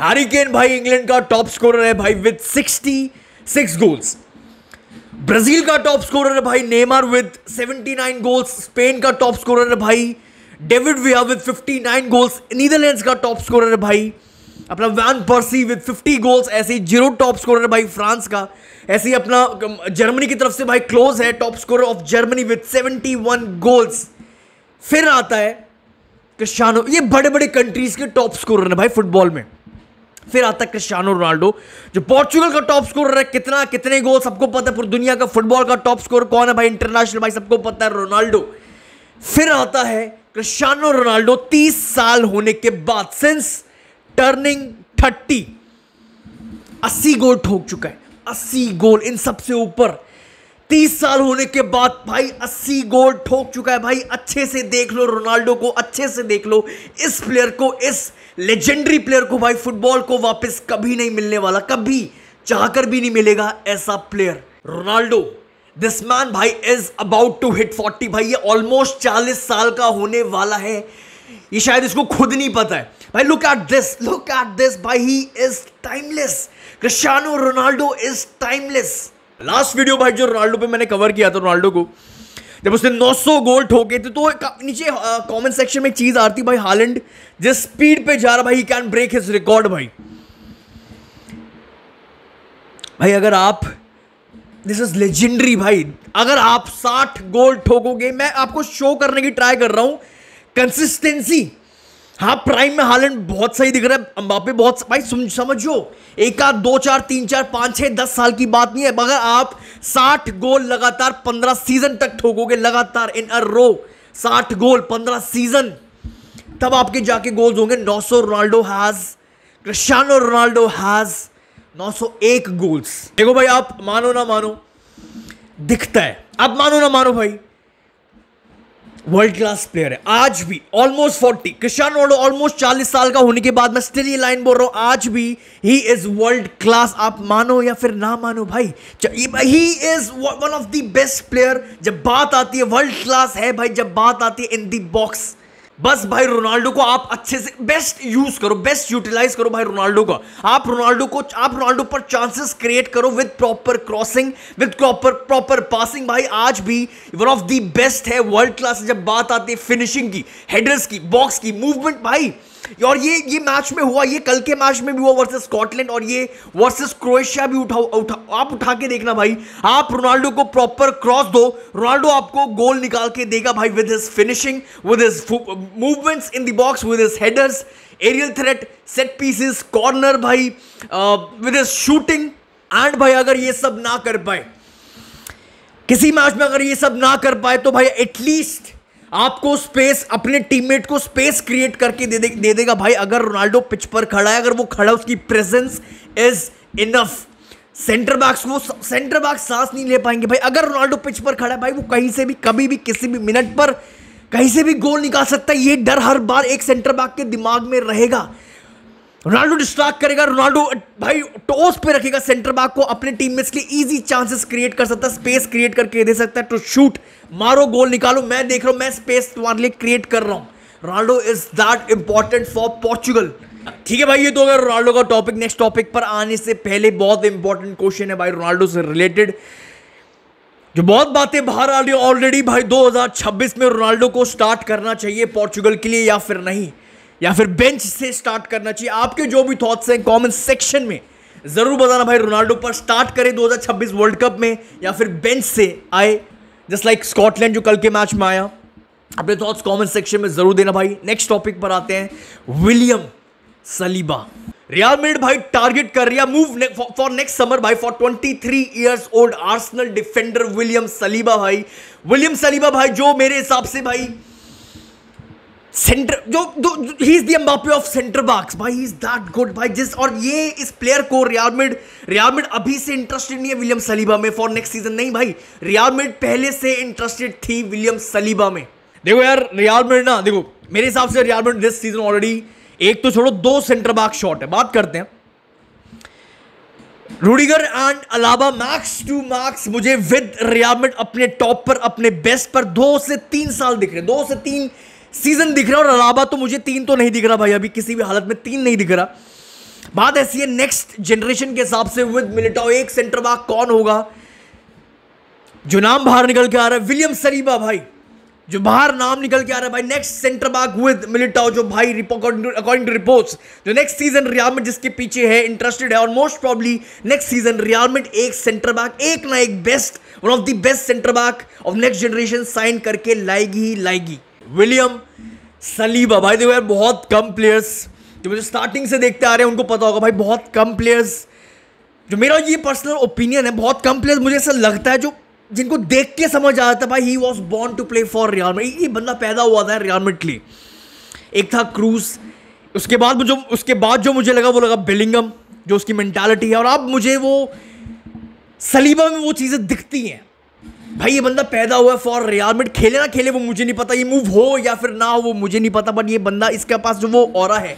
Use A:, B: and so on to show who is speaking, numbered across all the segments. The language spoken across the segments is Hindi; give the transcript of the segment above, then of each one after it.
A: हैरी केन भाई इंग्लैंड का टॉप स्कोरर है भाई विद 66 गोल्स ब्राजील का टॉप स्कोरर है भाई नेमार विद 79 गोल्स स्पेन का टॉप स्कोरर है भाई David Villa with 59 goals Netherlands का टॉप स्कोरर है भाई अपना वैन पर्सी विद 50 गोल्स ऐसे ही जीरो टॉप स्कोरर है भाई फ्रांस का ऐसे ही अपना जर्मनी की तरफ से भाई क्लोज है top scorer of Germany with 71 goals फिर आता है क्रिस्टियानो ये बड़े बड़े कंट्रीज के टॉप स्कोरर है भाई फुटबॉल में फिर आता है क्रिस्टानो रोनाल्डो जो पोर्चुगल का टॉप स्कोर है कितना कितने गोल सबको पता है पूरी दुनिया का फुटबॉल का टॉप स्कोर कौन है भाई इंटरनेशनल भाई सबको पता है रोनाल्डो फिर आता है क्रिस्टानो रोनाल्डो तीस साल होने के बाद सिंस टर्निंग थर्टी अस्सी गोल ठोक चुका है अस्सी गोल इन सबसे ऊपर तीस साल होने के बाद भाई अस्सी गोल ठोक चुका है भाई अच्छे से देख लो रोनाल्डो को अच्छे से देख लो इस प्लेयर को इस लेजेंडरी प्लेयर को भाई फुटबॉल को वापस कभी नहीं मिलने वाला कभी चाहकर भी नहीं मिलेगा ऐसा प्लेयर रोनाल्डो दिस मैन भाई is about to hit forty भाई ये ऑलमोस्ट चालीस साल का होने वाला है ये शायद इसको खुद नहीं पता है भाई look at this look at this भाई he is timeless Cristiano Ronaldo is timeless last video भाई जो रोनाल्डो पे मैंने कवर किया था रोनाल्डो को जब उसने 900 गोल ठोके थे तो नीचे कमेंट सेक्शन में एक चीज़ आ भाई हालैंड जिस स्पीड पे जा रहा भाई कैन ब्रेक हिज रिकॉर्ड भाई भाई अगर आप दिस इज लेजेंडरी भाई अगर आप 60 गोल ठोकोगे मैं आपको शो करने की ट्राई कर रहा हूं कंसिस्टेंसी हाँ प्राइम में हालैंड बहुत सही दिख रहा है अम्बापे बहुत भाई सुन समझो एक आध दो चार तीन चार पाँच छः दस साल की बात नहीं है मगर आप साठ गोल लगातार पंद्रह सीजन तक ठोकोगे लगातार इन अ रो साठ गोल पंद्रह सीजन तब आपके जाके गोल्स होंगे नौ सौ Ronaldo has Cristiano Ronaldo has एक गोल्स देखो भाई आप मानो ना मानो दिखता है आप मानो ना मानो भाई वर्ल्ड क्लास प्लेयर है आज भी almost forty Cristiano Ronaldo almost चालीस साल का होने के बाद मैं स्टिल ये लाइन बोल रहा हूँ आज भी ही इज वर्ल्ड क्लास आप मानो या फिर ना मानो भाई he is one of the best player जब बात आती है वर्ल्ड क्लास है भाई जब बात आती है इन दी बॉक्स बस भाई रोनाल्डो को आप अच्छे से बेस्ट यूज करो बेस्ट यूटिलाइज करो भाई रोनाल्डो का आप रोनाल्डो को आप रोनाल्डो पर चांसेस क्रिएट करो with proper crossing with proper proper passing भाई आज भी वन ऑफ दी बेस्ट है वर्ल्ड क्लास जब बात आती है फिनिशिंग की हेडर्स की बॉक्स की मूवमेंट भाई और ये ये मैच में हुआ ये कल के मैच में भी हुआ वर्सेस स्कॉटलैंड और ये वर्सेस क्रोएशिया भी उठा, उठा आप उठा के देखना भाई आप रोनाल्डो को प्रॉपर क्रॉस दो रोनाल्डो आपको गोल निकाल के देगा भाई with his finishing with his movements in the box with his headers aerial threat set pieces corner भाई विद हिज शूटिंग एंड भाई अगर ये सब ना कर पाए किसी मैच में अगर ये सब ना कर पाए तो भाई एटलीस्ट आपको स्पेस अपने टीममेट को स्पेस क्रिएट करके दे, दे, दे देगा भाई अगर रोनाल्डो पिच पर खड़ा है अगर वो खड़ा है उसकी presence is enough centre backs वो सेंटर बैक्स सांस नहीं ले पाएंगे भाई अगर रोनाल्डो पिच पर खड़ा है भाई वो कहीं से भी कभी भी किसी भी मिनट पर कहीं से भी गोल निकाल सकता है ये डर हर बार एक सेंटर बैक के दिमाग में रहेगा रोनाल्डो डिस्ट्रैक्ट करेगा रोनाल्डो भाई टॉस पे रखेगा सेंटर बैक को अपने टीम में इसलिए इजी चांसेस क्रिएट कर सकता है स्पेस क्रिएट करके दे सकता है टू शूट मारो गोल निकालो मैं देख रहा हूं मैं स्पेस तुम्हारे लिए क्रिएट कर रहा हूं Ronaldo is that important for Portugal ठीक है भाई ये तो अगर रोनाल्डो का टॉपिक नेक्स्ट टॉपिक पर आने से पहले बहुत इंपॉर्टेंट क्वेश्चन है भाई रोनाल्डो से रिलेटेड जो बहुत बातें बाहर आ रही ऑलरेडी भाई 2026 में रोनाल्डो को स्टार्ट करना चाहिए पोर्चुगल के लिए या फिर नहीं या फिर बेंच से स्टार्ट करना चाहिए आपके जो भी थॉट्स हैं कमेंट सेक्शन में ज़रूर बताना भाई रोनाल्डो पर स्टार्ट करें 2026 वर्ल्ड कप में या फिर बेंच से आए जस्ट लाइक स्कॉटलैंड जो कल के मैच में आया अपने थॉट्स कमेंट सेक्शन में ज़रूर देना भाई नेक्स्ट टॉपिक पर आते हैं विलियम सलीबा रियाल मेड भाई टारगेट कर रहा मूव फॉर नेक्स्ट समर भाई for 23 three years old Arsenal defender William Saliba भाई विलियम सलीबा भाई जो मेरे हिसाब से भाई सेंटर जो he is the Mbappe of centre box भाई इज दैट गुड भाई जिस और ये इस प्लेयर को रियाल मिड रियाल मिड अभी से इंटरेस्टेड नहीं है विलियम सलीबा में फॉर नेक्स्ट सीजन नहीं भाई रियाल मिड पहले से इंटरेस्टेड थी विलियम सलीबा में देखो यार रियाल मिड ना देखो मेरे हिसाब से Real Madrid this season already एक तो छोड़ो दो सेंटर बैक शॉट है बात करते हैं रूडिगर एंड अलावा मैक्स टू मैक्स मुझे विद रियामिट अपने टॉप पर अपने बेस्ट पर दो से तीन साल दिख रहे दो से तीन सीजन दिख रहा है और अलावा तो मुझे तीन तो नहीं दिख रहा भाई अभी किसी भी हालत में तीन नहीं दिख रहा बात ऐसी है नेक्स्ट जनरेशन के हिसाब से विद मिलिटाओ एक सेंटर बैक कौन होगा जो नाम बाहर निकल के आ रहा है विलियम सरीबा भाई जो बाहर नाम निकल के आ रहा है भाई next centre back with Militao जो भाई अकॉर्डिंग टू रिपोर्ट्स जो नेक्स्ट सीजन रियालमेंट जिसके पीछे है इंटरेस्टेड है और most probably next season Real Madrid एक सेंटर बैक एक ना एक best one of the best centre back of next generation sign करके लाएगी ही लाएगी विलियम सलीबा भाई देखो यार बहुत कम प्लेयर्स जो मुझे स्टार्टिंग से देखते आ रहे हैं उनको पता होगा भाई बहुत कम प्लेयर्स जो मेरा ये पर्सनल ओपिनियन है बहुत कम प्लेयर्स मुझे ऐसा लगता है जो जिनको देख के समझ आ जाता भाई he was born to play for Real Madrid ये बंदा पैदा हुआ था रियाल मेड के एक था क्रूज उसके बाद जो उसके बाद जो मुझे लगा वो लगा बिलिंगम जो उसकी मैंटालिटी है और अब मुझे वो सलीबा में वो चीज़ें दिखती हैं भाई ये बंदा पैदा हुआ है फॉर रियाल मिड खेले ना खेले वो मुझे नहीं पता ये मूव हो या फिर ना हो वो मुझे नहीं पता बट ये बंदा इसके पास जो वो और है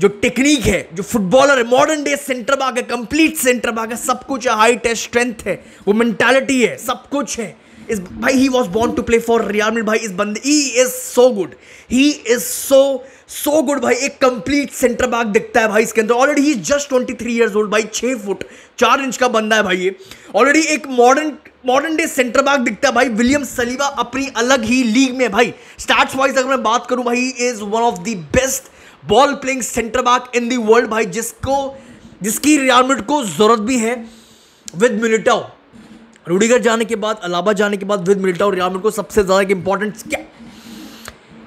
A: जो टेक्निक है जो फुटबॉलर है मॉडर्न डे सेंटर बाग है कंप्लीट सेंटर बाग है सब कुछ है हाइट है स्ट्रेंथ है वो मेंटालिटी है सब कुछ है इस भाई he was born to play for Real Madrid भाई इस बंद he is so good he is so so good भाई एक कंप्लीट सेंटर बैक दिखता है भाई इसके अंदर already he just twenty three years old भाई छः फुट चार इंच का बंदा है भाई ये ऑलरेडी एक modern modern day centre back दिखता है भाई विलियम सलीवा अपनी अलग ही लीग में भाई स्टार्ट वाइज अगर मैं बात करूं भाई is one of the best ball playing centre back in the world भाई जिसको जिसकी रियाल को ज़रूरत भी है विद मिनिटाओ रूडीगर जाने के बाद अलाहाबाद जाने के बाद विद मिल्टा और रियामिन को सबसे ज़्यादा एक इंपॉर्टेंट क्या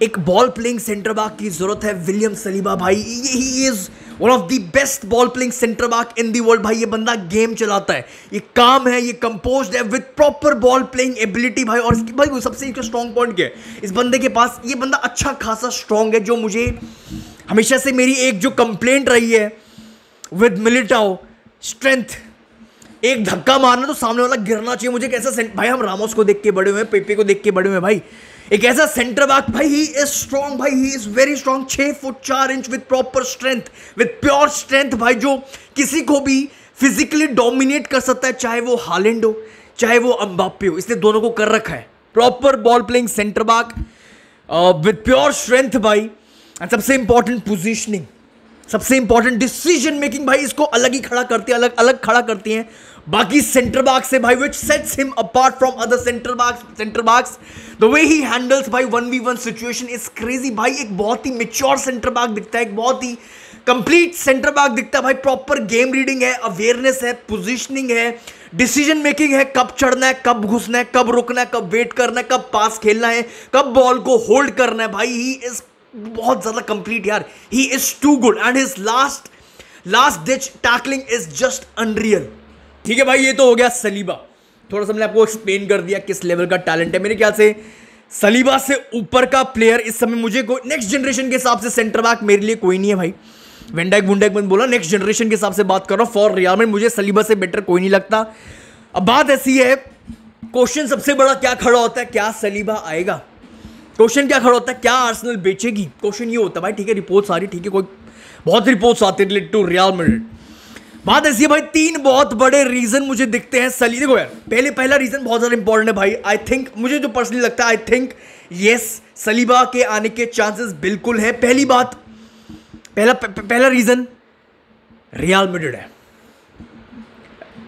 A: एक बॉल प्लेइंग सेंटर बाग की जरूरत है विलियम सलीबा भाई ये he is one of the best ball playing centre back in the world भाई ये बंदा गेम चलाता है ये काम है ये कंपोज है with proper ball playing ability भाई और इसकी भाई वो सबसे एक स्ट्रॉन्ग पॉइंट क्या है इस बंदे के पास ये बंदा अच्छा खासा स्ट्रॉन्ग है जो मुझे हमेशा से मेरी एक जो कंप्लेंट रही है विद मिलिटाओ स्ट्रेंथ एक धक्का मारना तो सामने वाला गिरना चाहिए मुझे कैसा भाई हम रामोस को देख के बड़े हुए पेपे को देख के बड़े हुए भाई एक ऐसा सेंटर बैक भाई ही इज स्ट्रॉन्ग भाई ही इज वेरी स्ट्रॉन्ग छः फुट चार inch with proper strength with pure strength भाई जो किसी को भी फिजिकली डोमिनेट कर सकता है चाहे वो हालेंड हो चाहे वो अम्बापे हो इसने दोनों को कर रखा है proper ball playing centre back with pure strength भाई एंड सबसे इंपॉर्टेंट पोजिशनिंग सबसे इंपॉर्टेंट डिसीजन मेकिंग भाई इसको अलग ही खड़ा करती है अलग अलग खड़ा करती है बाकी सेंटर बाक्स से भाई which sets him apart from other centre backs centre backs the way he handles भाई one v one situation is crazy भाई एक बहुत ही मेच्योर सेंटर बाग दिखता है एक बहुत ही कंप्लीट सेंटर बाग दिखता है भाई प्रॉपर गेम रीडिंग है अवेयरनेस है पोजिशनिंग है डिसीजन मेकिंग है कब चढ़ना है कब घुसना है कब रुकना है कब वेट करना है कब पास खेलना है कब बॉल को होल्ड करना है भाई ही इज बहुत ज़्यादा कंप्लीट यार he is too good and his last last ditch tackling is just unreal ठीक है भाई ये तो हो गया सलीबा थोड़ा सा मैंने आपको एक्सप्लेन कर दिया किस लेवल का टैलेंट है मेरे ख्याल से सलीबा से ऊपर का प्लेयर इस समय मुझे नेक्स्ट जनरेशन के हिसाब से सेंटर बैक मेरे लिए कोई नहीं है भाई वेंडाइक वुंडाइक मैंने बोला नेक्स्ट जनरेशन के हिसाब से बात कर रहा हूँ फॉर रियाल मुझे सलीबा से बेटर कोई नहीं लगता अब बात ऐसी है क्वेश्चन सबसे बड़ा क्या खड़ा होता है क्या सलीबा आएगा क्वेश्चन क्या खड़ा होता है क्या आर्सेनल बेचेगी क्वेश्चन ये होता है भाई ठीक है रिपोर्ट्स आ रही ठीक है कोई बहुत रिपोर्ट्स आते हैं रिलेटेड टू रियल मेड्रिड बात ऐसी है भाई तीन बहुत बड़े रीजन मुझे दिखते हैं सली देखो यार पहले पहला रीजन बहुत ज़्यादा इंपॉर्टेंट है भाई आई थिंक मुझे जो पर्सनली लगता है आई थिंक यस सलीबा के आने के चांसेस बिल्कुल है पहली बात पहला पहला रीजन रियल मेड्रिड है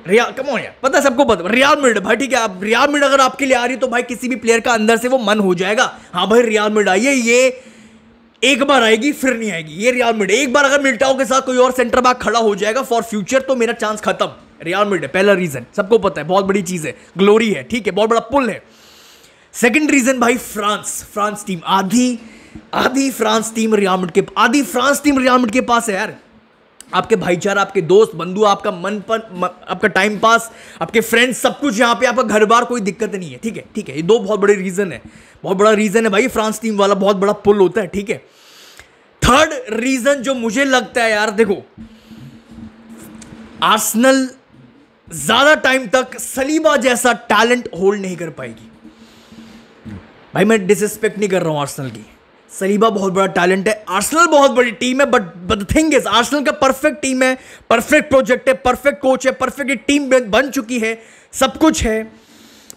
A: रियाल कम ऑन यार पता है सबको पता रियाल मिड भाई ठीक है अब रियाल मिड अगर आपके लिए आ रही है तो भाई किसी भी प्लेयर का अंदर से वो मन हो जाएगा हाँ भाई रियाल मिड आइए ये एक बार आएगी फिर नहीं आएगी ये रियाल मिड एक बार अगर मिल्टाओ के साथ कोई और सेंटर बैक खड़ा हो जाएगा फॉर फ्यूचर तो मेरा चांस खत्म रियाल मिड है पहला रीजन सबको पता है बहुत बड़ी चीज है ग्लोरी है ठीक है बहुत बड़ा पुल है सेकेंड रीजन भाई फ्रांस फ्रांस टीम आधी आधी फ्रांस टीम रियाल मिड के आधी फ्रांस टीम रियाल मिड के पास है यार आपके भाईचारा आपके दोस्त बंधु आपका मन पर आपका टाइम पास आपके फ्रेंड्स सब कुछ यहाँ पे आपका घर बार कोई दिक्कत नहीं है ठीक है ठीक है ये दो बहुत बड़े रीज़न है बहुत बड़ा रीज़न है भाई फ्रांस टीम वाला बहुत बड़ा पुल होता है ठीक है थर्ड रीज़न जो मुझे लगता है यार देखो आर्सनल ज़्यादा टाइम तक सलीबा जैसा टैलेंट होल्ड नहीं कर पाएगी भाई मैं डिसरिस्पेक्ट नहीं कर रहा हूं आर्सनल की सलीबा बहुत बड़ा टैलेंट है आर्सनल बहुत बड़ी टीम है but but thing is Arsenal का परफेक्ट टीम है परफेक्ट प्रोजेक्ट है परफेक्ट कोच है परफेक्ट टीम बन चुकी है सब कुछ है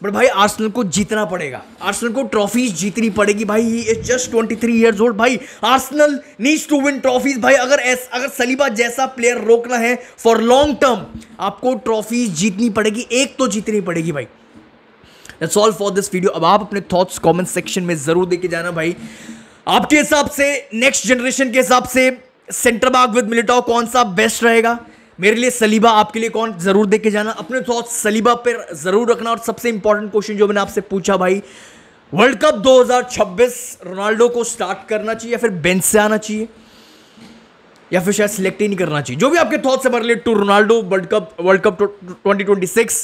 A: बट भाई आर्सनल को जीतना पड़ेगा आर्सनल को ट्रॉफीज जीतनी पड़ेगी भाई he is just twenty three years old भाई Arsenal needs to win trophies भाई अगर एस अगर सलीबा जैसा प्लेयर रोकना है फॉर लॉन्ग टर्म आपको ट्रॉफीज जीतनी पड़ेगी एक तो जीतनी पड़ेगी भाई that's all for this video अब आप अपने थॉट्स कमेंट सेक्शन में ज़रूर देके जाना भाई आपके हिसाब से नेक्स्ट जनरेशन के हिसाब से सेंटर बाग विद मिलिटा कौन सा बेस्ट रहेगा मेरे लिए सलीबा आपके लिए कौन जरूर देख के जाना अपने थॉट सलीबा पर जरूर रखना और सबसे इंपॉर्टेंट क्वेश्चन जो मैंने आपसे पूछा भाई वर्ल्ड कप 2026 रोनाल्डो को स्टार्ट करना चाहिए या फिर बेंच से आना चाहिए या फिर शायद सिलेक्ट ही नहीं करना चाहिए जो भी आपके थॉट्स है relate to Ronaldo world cup world cup twenty twenty six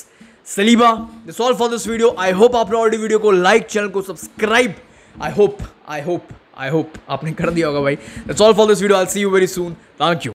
A: Saliba this all for this video I hope आपने ऑलरेडी वीडियो को लाइक चैनल को subscribe I hope I hope I hope आपने कर दिया होगा भाई all for this video I see you very soon thank you